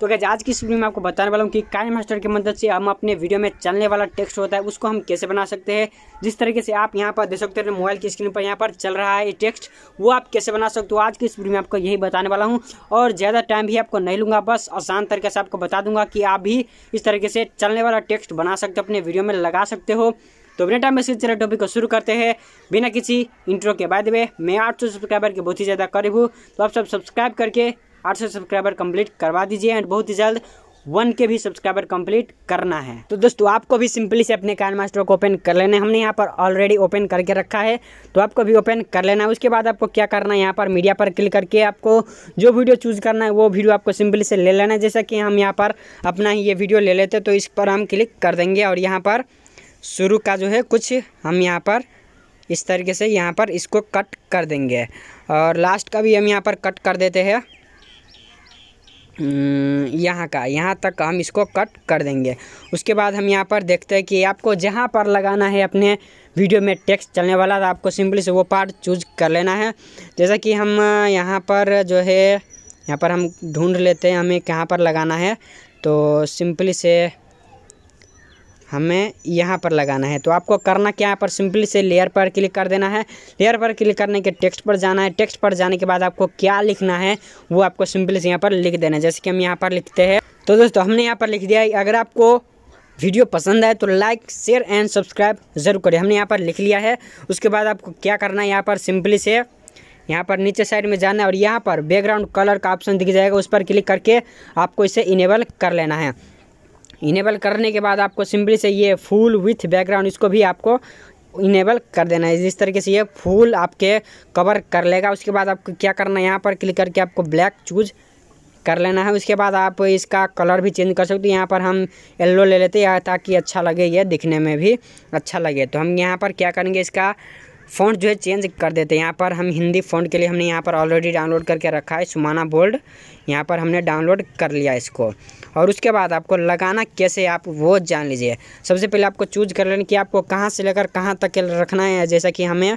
तो क्या आज की इस वीडियो में आपको बताने वाला हूँ कि काइन मास्टर की मदद से हम अपने वीडियो में चलने वाला टेक्स्ट होता है उसको हम कैसे बना सकते हैं जिस तरीके से आप यहाँ पर देख सकते हैं मोबाइल की स्क्रीन पर यहाँ पर चल रहा है ये टेक्स्ट वो आप कैसे बना सकते हो आज की इस वीडियो में आपको यही बताने वाला हूँ और ज़्यादा टाइम भी आपको नहीं लूँगा बस आसान तरीके से आपको बता दूंगा कि आप भी इस तरीके से चलने वाला टेक्स्ट बना सकते हो अपने वीडियो में लगा सकते हो तो बिना टाइम में चले टॉपिक को शुरू करते हैं बिना किसी इंट्रो के बाद में मैं आठ सौ सब्सक्राइबर के बहुत ही ज़्यादा करीब हूँ तो आप सब सब्सक्राइब करके आठ सौ सब्सक्राइबर कंप्लीट करवा दीजिए एंड बहुत ही जल्द वन के भी सब्सक्राइबर कंप्लीट करना है तो दोस्तों आपको भी सिंपली से अपने कैन मास्टर को ओपन कर लेना है हमने यहाँ पर ऑलरेडी ओपन करके रखा है तो आपको भी ओपन कर लेना है उसके बाद आपको क्या करना है यहाँ पर मीडिया पर क्लिक करके आपको जो वीडियो चूज करना है वो वीडियो आपको सिंपली से ले लेना है जैसा कि हम यहाँ पर अपना ही ये वीडियो ले लेते तो इस पर हम क्लिक कर देंगे और यहाँ पर शुरू का जो है कुछ हम यहाँ पर इस तरीके से यहाँ पर इसको कट कर देंगे और लास्ट का भी हम यहाँ पर कट कर देते हैं हम्म, यहाँ का यहाँ तक हम इसको कट कर देंगे उसके बाद हम यहाँ पर देखते हैं कि आपको जहाँ पर लगाना है अपने वीडियो में टेक्स्ट चलने वाला तो आपको सिंपली से वो पार्ट चूज कर लेना है जैसा कि हम यहाँ पर जो है यहाँ पर हम ढूंढ लेते हैं हमें कहाँ पर लगाना है तो सिंपली से हमें यहाँ पर लगाना है तो आपको करना क्या है पर सिंपली से लेयर पर क्लिक कर देना है लेयर पर क्लिक करने के टेक्स्ट पर जाना है टेक्स्ट पर जाने के बाद आपको क्या लिखना है वो आपको सिंपली से यहाँ पर लिख देना है जैसे कि हम यहाँ पर लिखते हैं तो दोस्तों हमने यहाँ पर लिख दिया है अगर आपको वीडियो पसंद आए तो लाइक शेयर एंड सब्सक्राइब ज़रूर करें हमने यहाँ पर लिख लिया है उसके बाद आपको क्या करना है यहाँ पर सिंपली से यहाँ पर नीचे साइड में जाना है और यहाँ पर बैकग्राउंड कलर का ऑप्शन दिख जाएगा उस पर क्लिक करके आपको इसे इनेबल कर लेना है इनेबल करने के बाद आपको सिंपली से ये फुल विथ बैकग्राउंड इसको भी आपको इनेबल कर देना है जिस तरीके से ये फुल आपके कवर कर लेगा उसके बाद आपको क्या करना है यहाँ पर क्लिक करके आपको ब्लैक चूज कर लेना है उसके बाद आप इसका कलर भी चेंज कर सकते हो यहाँ पर हम येल्लो ले लेते हैं ताकि अच्छा लगे ये दिखने में भी अच्छा लगे तो हम यहाँ पर क्या करेंगे इसका फ़ॉन्ट जो है चेंज कर देते हैं यहाँ पर हम हिंदी फ़ॉन्ट के लिए हमने यहाँ पर ऑलरेडी डाउनलोड करके रखा है सुमाना बोल्ड यहाँ पर हमने डाउनलोड कर लिया इसको और उसके बाद आपको लगाना कैसे आप वो जान लीजिए सबसे पहले आपको चूज कर लेना कि आपको कहाँ से लेकर कहाँ तक रखना है जैसा कि हमें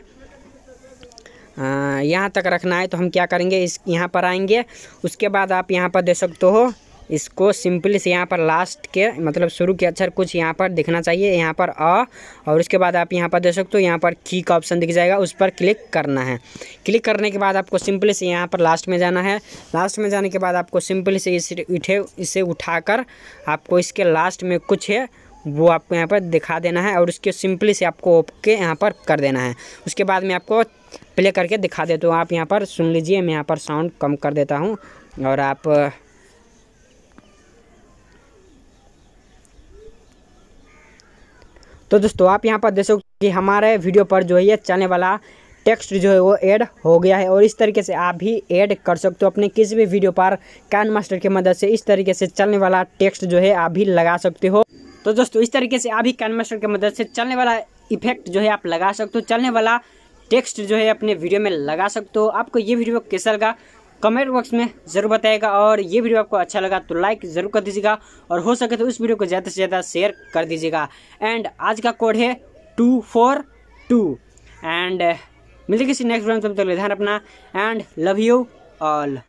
यहाँ तक रखना है तो हम क्या करेंगे इस यहाँ पर आएंगे उसके बाद आप यहाँ पर दे सकते हो इसको सिंपली से यहाँ पर लास्ट के मतलब शुरू के अक्षर कुछ यहाँ पर दिखना चाहिए यहाँ पर अ और उसके बाद आप यहाँ पर देख सकते हो यहाँ पर की का ऑप्शन दिख जाएगा उस पर क्लिक करना है क्लिक करने के बाद आपको सिंपली से यहाँ पर लास्ट में जाना है लास्ट में जाने के बाद आपको सिंपली से इसे उठे इसे उठाकर आपको इसके लास्ट में कुछ है वो आपको यहाँ पर दिखा देना है और उसके सिंपली से आपको ओपके यहाँ पर कर देना है उसके बाद में आपको प्ले करके दिखा देता हूँ आप यहाँ पर सुन लीजिए मैं यहाँ पर साउंड कम कर देता हूँ और आप तो दोस्तों आप यहाँ पर देख सकते कि हमारे वीडियो पर जो है ये चलने वाला टेक्स्ट जो है वो ऐड हो गया है और इस तरीके से आप भी ऐड कर सकते हो अपने किसी भी वीडियो पर कैन मास्टर की मदद से इस तरीके से चलने वाला टेक्स्ट जो है आप भी लगा सकते हो तो दोस्तों इस तरीके से आप भी कैन मास्टर की मदद से चलने वाला इफेक्ट जो है आप लगा सकते हो चलने वाला टेक्स्ट जो है अपने वीडियो में लगा सकते हो आपको ये वीडियो कैसा लगा कमेंट बॉक्स में ज़रूर बताएगा और ये वीडियो आपको अच्छा लगा तो लाइक ज़रूर कर दीजिएगा और हो सके तो उस वीडियो को ज़्यादा से ज़्यादा शेयर कर दीजिएगा एंड आज का कोड है टू फोर टू एंड मिलते किसी नेक्स्ट वीडियो में तब तक ध्यान रखना एंड लव यू ऑल